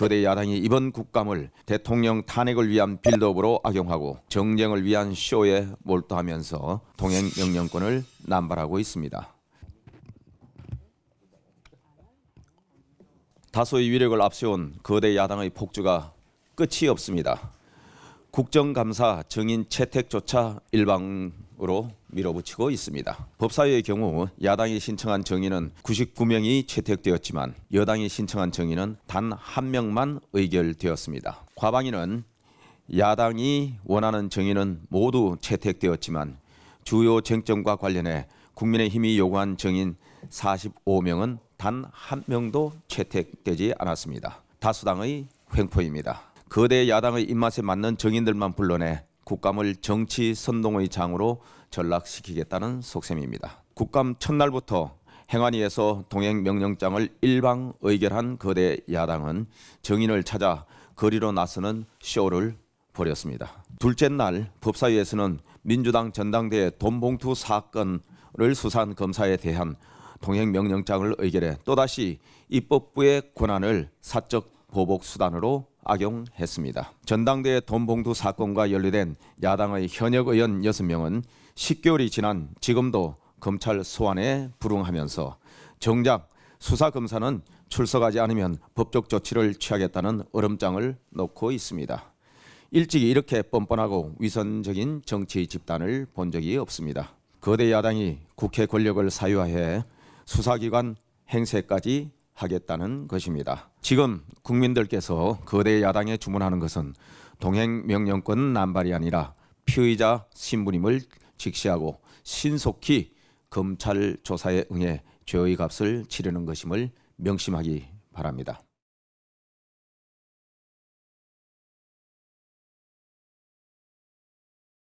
거대 야당이 이번 국감을 대통령 탄핵을 위한 빌드업으로 악용하고 정쟁을 위한 쇼에 몰두하면서 동행 영령권을 남발하고 있습니다. 다소의 위력을 앞세운 거대 야당의 폭주가 끝이 없습니다. 국정감사 증인 채택조차 일방으로 밀어붙이고 있습니다. 법사위의 경우 야당이 신청한 정의는 99명이 채택되었지만 여당이 신청한 정의는 단한 명만 의결되었습니다. 과방위는 야당이 원하는 정의는 모두 채택되었지만 주요 쟁점과 관련해 국민의힘이 요구한 정인 45명은 단 한 명도 채택되지 않았습니다. 다수당의 횡포입니다. 거대 야당의 입맛에 맞는 정인들만 불러내 국감을 정치 선동의 장으로 전락시키겠다는 속셈입니다. 국감 첫날부터 행안위에서 동행 명령장을 일방 의결한 거대 야당은 정인을 찾아 거리로 나서는 쇼를 벌였습니다. 둘째 날 법사위에서는 민주당 전당대회 돈봉투 사건을 수사한 검사에 대한 동행 명령장을 의결해 또다시 입법부의 권한을 사적 보복 수단으로 악용했습니다. 전당대 돈봉투 사건과 연루된 야당의 현역 의원 6명은 10개월이 지난 지금도 검찰 소환에 불응하면서 정작 수사검사는 출석하지 않으면 법적 조치를 취하겠다는 얼음장을 놓고 있습니다. 일찍 이렇게 뻔뻔하고 위선적인 정치 집단을 본 적이 없습니다. 거대 야당이 국회 권력을 사유화해 수사기관 행세까지 하겠다는 것입니다. 지금 국민들께서 거대 야당에 주문하는 것은 동행 명령권 남발이 아니라 피의자 신부님을 직시하고 신속히 검찰 조사에 응해 죄의 값을 치르는 것임을 명심하기 바랍니다.